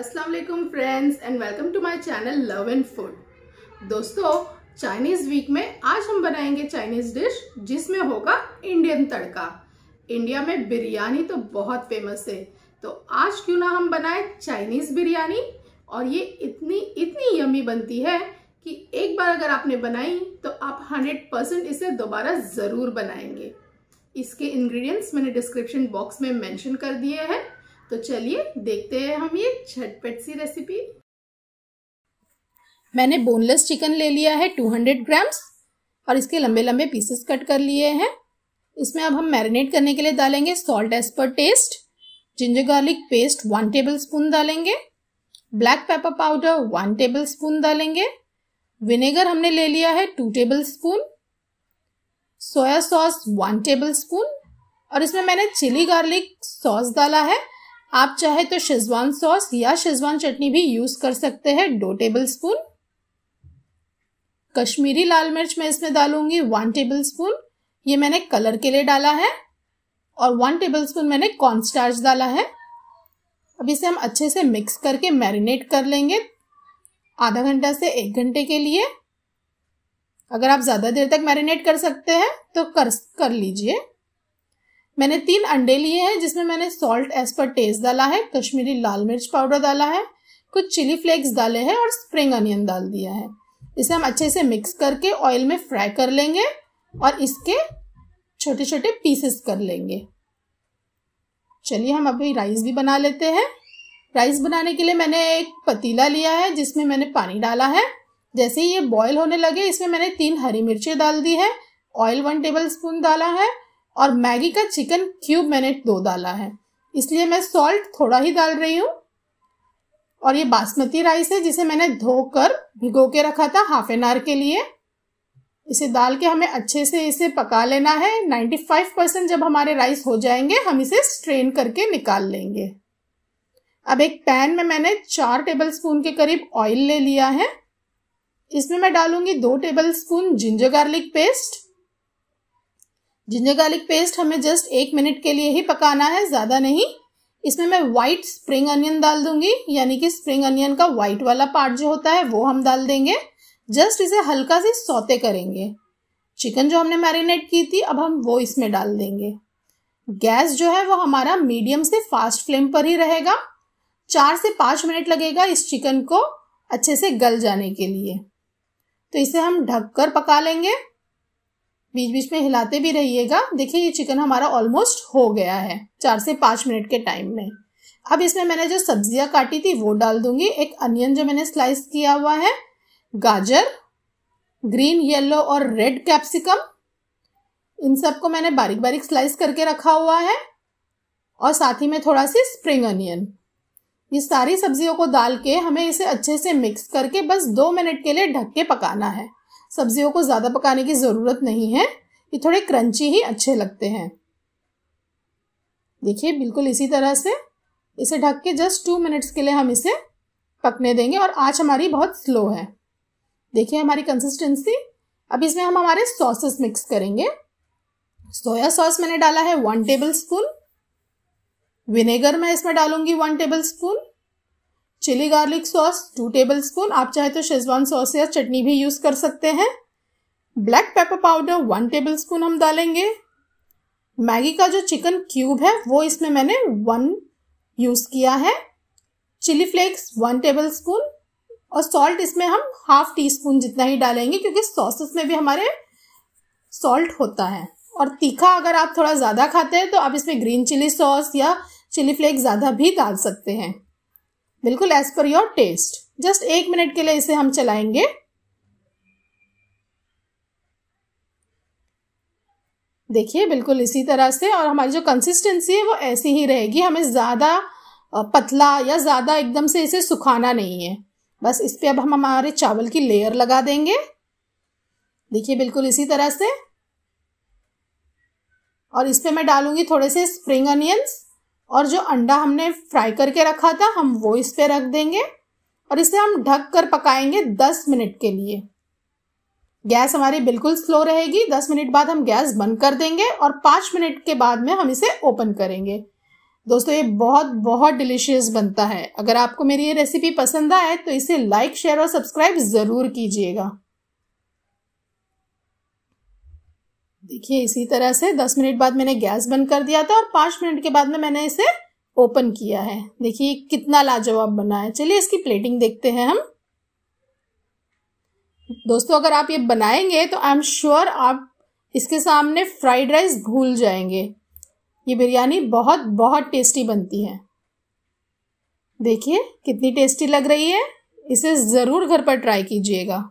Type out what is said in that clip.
अस्सलाम वालेकुम friends and welcome to my channel love and food दोस्तों चाइनीज़ वीक में आज हम बनाएंगे चाइनीज़ डिश जिसमें होगा इंडियन तड़का इंडिया में बिरयानी तो बहुत फेमस है तो आज क्यों ना हम बनाए चाइनीज़ बिरयानी और ये इतनी इतनी यमी बनती है कि एक बार अगर आपने बनाई तो आप हंड्रेड परसेंट इसे दोबारा ज़रूर बनाएंगे इसके इंग्रेडिएंट्स मैंने डिस्क्रिप्शन बॉक्स में मेंशन कर दिए हैं तो चलिए देखते हैं हम ये झटपट सी रेसिपी मैंने बोनलेस चिकन ले लिया है 200 ग्राम्स और इसके लंबे लंबे पीसेस कट कर लिए हैं इसमें अब हम मैरिनेट करने के लिए डालेंगे salt as per taste ginger garlic paste one tablespoon डालेंगे black pepper powder one tablespoon डालेंगे विनेगर हमने ले लिया है two tablespoon soya sauce one tablespoon और इसमें मैंने चिली गार्लिक सॉस डाला है आप चाहे तो शेजवान सॉस या शेजवान चटनी भी यूज कर सकते हैं दो टेबल स्पून कश्मीरी लाल मिर्च मैं इसमें डालूंगी वन टेबल स्पून ये मैंने कलर के लिए डाला है और वन टेबल स्पून मैंने कॉर्नस्टार्च डाला है अब इसे हम अच्छे से मिक्स करके मैरिनेट कर लेंगे आधा घंटा से एक घंटे के लिए अगर आप ज़्यादा देर तक मैरिनेट कर सकते हैं तो कर कर लीजिए मैंने तीन अंडे लिए हैं जिसमें मैंने सॉल्ट एज पर टेस्ट डाला है कश्मीरी लाल मिर्च पाउडर डाला है कुछ चिली फ्लेक्स डाले हैं और स्प्रिंग अनियन डाल दिया है इसे हम अच्छे से मिक्स करके ऑयल में फ्राई कर लेंगे और इसके छोटे छोटे पीसेस कर लेंगे चलिए हम अभी राइस भी बना लेते हैं राइस बनाने के लिए मैंने एक पतीला लिया है जिसमें मैंने पानी डाला है जैसे ही ये बॉयल होने लगे इसमें मैंने तीन हरी मिर्चें डाल दी है ऑयल वन टेबल स्पून डाला है और मैगी का चिकन क्यूब मैंने दो डाला है इसलिए मैं सॉल्ट थोड़ा ही डाल रही हूँ और ये बासमती राइस है जिसे मैंने धोकर भिगो के रखा था हाफ एन आवर के लिए इसे डाल के हमें अच्छे से इसे पका लेना है 95 परसेंट जब हमारे राइस हो जाएंगे हम इसे स्ट्रेन करके निकाल लेंगे अब एक पैन में मैंने चार टेबल स्पून के करीब ऑयल ले लिया है इसमें मैं डालूंगी दो tablespoon ginger garlic paste ginger garlic paste हमें जस्ट एक मिनट के लिए ही पकाना है ज़्यादा नहीं इसमें मैं वाइट स्प्रिंग अनियन डाल दूंगी यानी कि स्प्रिंग अनियन का वाइट वाला पार्ट जो होता है वो हम डाल देंगे जस्ट इसे हल्का से सौते करेंगे चिकन जो हमने मैरिनेट की थी अब हम वो इसमें डाल देंगे गैस जो है वो हमारा मीडियम से फास्ट फ्लेम पर ही रहेगा चार से पाँच मिनट लगेगा इस चिकन को अच्छे से गल जाने के लिए तो इसे हम ढककर पका लेंगे बीच बीच में हिलाते भी रहिएगा देखिए ये चिकन हमारा ऑलमोस्ट हो गया है चार से पाँच मिनट के टाइम में अब इसमें मैंने जो सब्जियां काटी थी वो डाल दूंगी एक अनियन जो मैंने स्लाइस किया हुआ है गाजर ग्रीन येलो और रेड कैप्सिकम इन सबको मैंने बारीक बारीक स्लाइस करके रखा हुआ है और साथ ही में थोड़ा सी स्प्रिंग अनियन ये सारी सब्जियों को डाल के हमें इसे अच्छे से मिक्स करके बस दो मिनट के लिए ढक के पकाना है सब्जियों को ज़्यादा पकाने की ज़रूरत नहीं है ये थोड़े क्रंची ही अच्छे लगते हैं देखिए बिल्कुल इसी तरह से इसे ढक के जस्ट टू मिनट्स के लिए हम इसे पकने देंगे और आज हमारी बहुत स्लो है देखिए हमारी कंसिस्टेंसी अब इसमें हम हमारे सॉसेस मिक्स करेंगे सोया सॉस मैंने डाला है वन टेबल स्पून विनेगर मैं इसमें डालूंगी one tablespoon chilli garlic sauce two tablespoon आप चाहे तो शेजवान सॉस या चटनी भी यूज़ कर सकते हैं black pepper powder one tablespoon हम डालेंगे मैगी का जो चिकन क्यूब है वो इसमें मैंने वन यूज़ किया है chilli flakes one tablespoon और सॉल्ट इसमें हम हाफ टी स्पून जितना ही डालेंगे क्योंकि सॉसेस में भी हमारे सॉल्ट होता है और तीखा अगर आप थोड़ा ज़्यादा खाते हैं तो आप इसमें ग्रीन चिली सॉस या चिली फ्लेक्स ज़्यादा भी डाल सकते हैं बिल्कुल as per your taste just एक मिनट के लिए इसे हम चलाएंगे देखिए बिल्कुल इसी तरह से और हमारी जो कंसिस्टेंसी है वो ऐसी ही रहेगी हमें ज़्यादा पतला या ज़्यादा एकदम से इसे सुखाना नहीं है बस इस पर अब हम हमारे चावल की लेयर लगा देंगे देखिए बिल्कुल इसी तरह से और इस पर मैं डालूंगी थोड़े से स्प्रिंग अनियंस और जो अंडा हमने फ्राई करके रखा था हम वो इस पे रख देंगे और इसे हम ढक कर पकाएंगे दस मिनट के लिए गैस हमारी बिल्कुल स्लो रहेगी दस मिनट बाद हम गैस बंद कर देंगे और पाँच मिनट के बाद में हम इसे ओपन करेंगे दोस्तों ये बहुत बहुत डिलीशियस बनता है अगर आपको मेरी ये रेसिपी पसंद आए तो इसे लाइक शेयर और सब्सक्राइब ज़रूर कीजिएगा देखिए इसी तरह से दस मिनट बाद मैंने गैस बंद कर दिया था और पाँच मिनट के बाद में मैंने इसे ओपन किया है देखिए कितना लाजवाब बना है चलिए इसकी प्लेटिंग देखते हैं हम दोस्तों अगर आप ये बनाएंगे तो आई एम श्योर आप इसके सामने फ्राइड राइस भूल जाएंगे ये बिरयानी बहुत बहुत टेस्टी बनती है देखिए कितनी टेस्टी लग रही है इसे ज़रूर घर पर ट्राई कीजिएगा